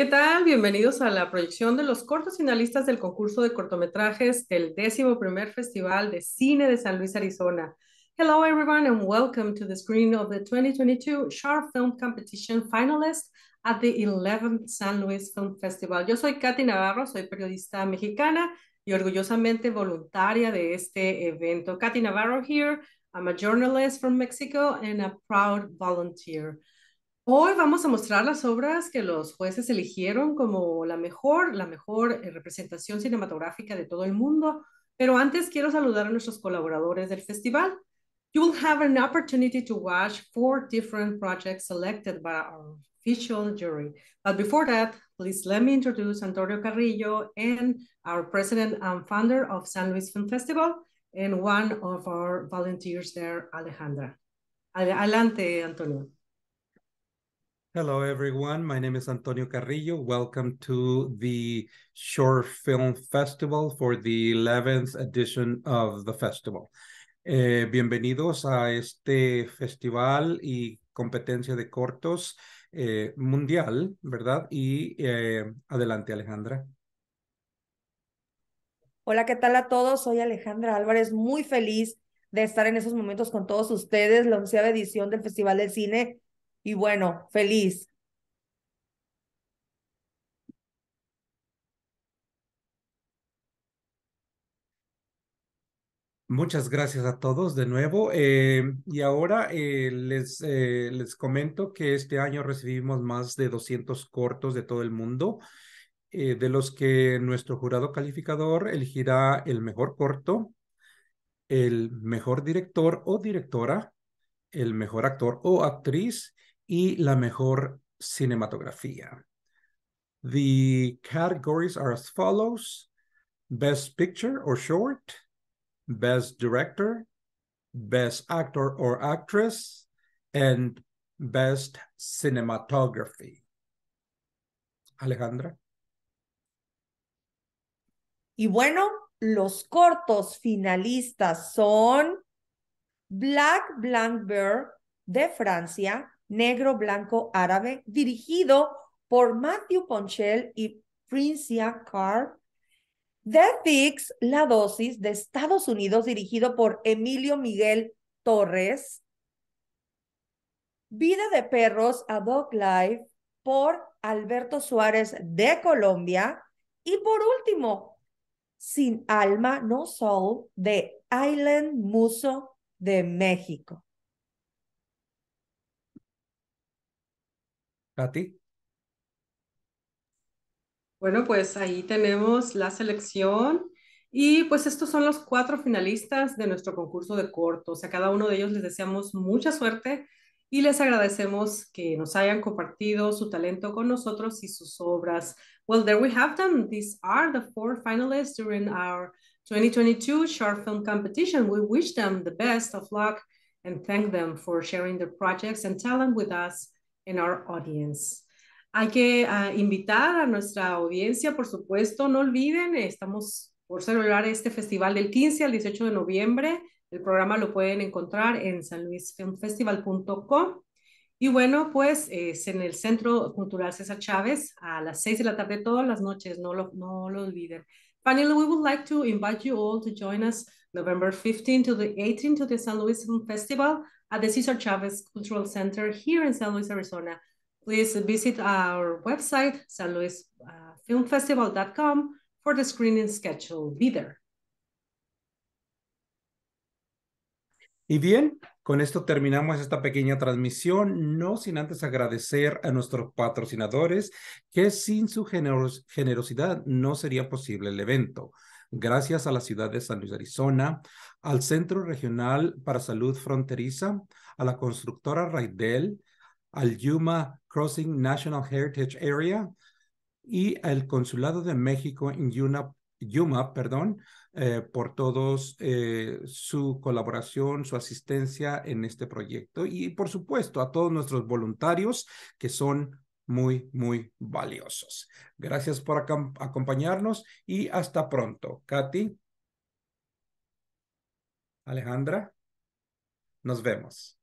¿Qué tal? Bienvenidos a la proyección de los cortos finalistas del concurso de cortometrajes del primer Festival de Cine de San Luis, Arizona. Hello, everyone, and welcome to the screen of the 2022 Sharp Film Competition finalist at the 11th San Luis Film Festival. Yo soy Katy Navarro, soy periodista mexicana y orgullosamente voluntaria de este evento. Katy Navarro here. I'm a journalist from Mexico and a proud volunteer. Hoy vamos a mostrar las obras que los jueces eligieron como la mejor, la mejor eh, representación cinematográfica de todo el mundo, pero antes quiero saludar a nuestros colaboradores del festival. You will have an opportunity to watch four different projects selected by our official jury. But before that, please let me introduce Antonio Carrillo and our president and founder of San Luis Film Festival and one of our volunteers there, Alejandra. Adelante, Antonio. Hello, everyone. My name is Antonio Carrillo. Welcome to the short Film Festival for the 11th edition of the festival. Eh, bienvenidos a este festival y competencia de cortos eh, mundial, ¿verdad? Y eh, adelante, Alejandra. Hola, ¿qué tal a todos? Soy Alejandra Álvarez, muy feliz de estar en esos momentos con todos ustedes, la onceava edición del Festival del Cine y bueno, feliz. Muchas gracias a todos de nuevo. Eh, y ahora eh, les, eh, les comento que este año recibimos más de 200 cortos de todo el mundo, de los que nuestro jurado calificador elegirá el mejor corto, el mejor director o directora, el mejor actor o actriz y la mejor cinematografía. The categories are as follows. Best Picture or Short, Best Director, Best Actor or Actress, and Best Cinematography. Alejandra. Y bueno, los cortos finalistas son Black Blanc Bear de Francia, negro, blanco, árabe, dirigido por Matthew Ponchel y Princia Carr. Death Fix, la dosis de Estados Unidos, dirigido por Emilio Miguel Torres. Vida de perros, A Dog Life, por Alberto Suárez de Colombia. Y por último, Sin Alma, No Soul, de Island Muso de México. Bueno, pues ahí tenemos la selección y pues estos son los cuatro finalistas de nuestro concurso de cortos. A cada uno de ellos les deseamos mucha suerte y les agradecemos que nos hayan compartido su talento con nosotros y sus obras. Well, there we have them. These are the four finalists during our 2022 short film competition. We wish them the best of luck and thank them for sharing their projects and talent with us en our audience. Hay que ah, invitar a nuestra audiencia, por supuesto, no olviden, estamos por celebrar este festival del 15 al 18 de noviembre. El programa lo pueden encontrar en sanluisfilmfestival.com. Y bueno, pues es en el Centro Cultural César Chávez a las 6 de la tarde todas las noches, no lo, no lo olviden. Panel, we would like to invite you all to join us November 15 to the 18 to the San Luis Film Festival at the Cesar Chavez Cultural Center here in San Luis, Arizona. Please visit our website, sanluisfilmfestival.com uh, for the screening schedule. Be there. Y bien, con esto terminamos esta pequeña transmisión, no sin antes agradecer a nuestros patrocinadores, que sin su generosidad no sería posible el evento gracias a la ciudad de San Luis, Arizona, al Centro Regional para Salud Fronteriza, a la constructora Raidel, al Yuma Crossing National Heritage Area y al Consulado de México en Yuma, Yuma perdón, eh, por todos eh, su colaboración, su asistencia en este proyecto y por supuesto a todos nuestros voluntarios que son muy, muy valiosos. Gracias por acompañarnos y hasta pronto. Katy. Alejandra. Nos vemos.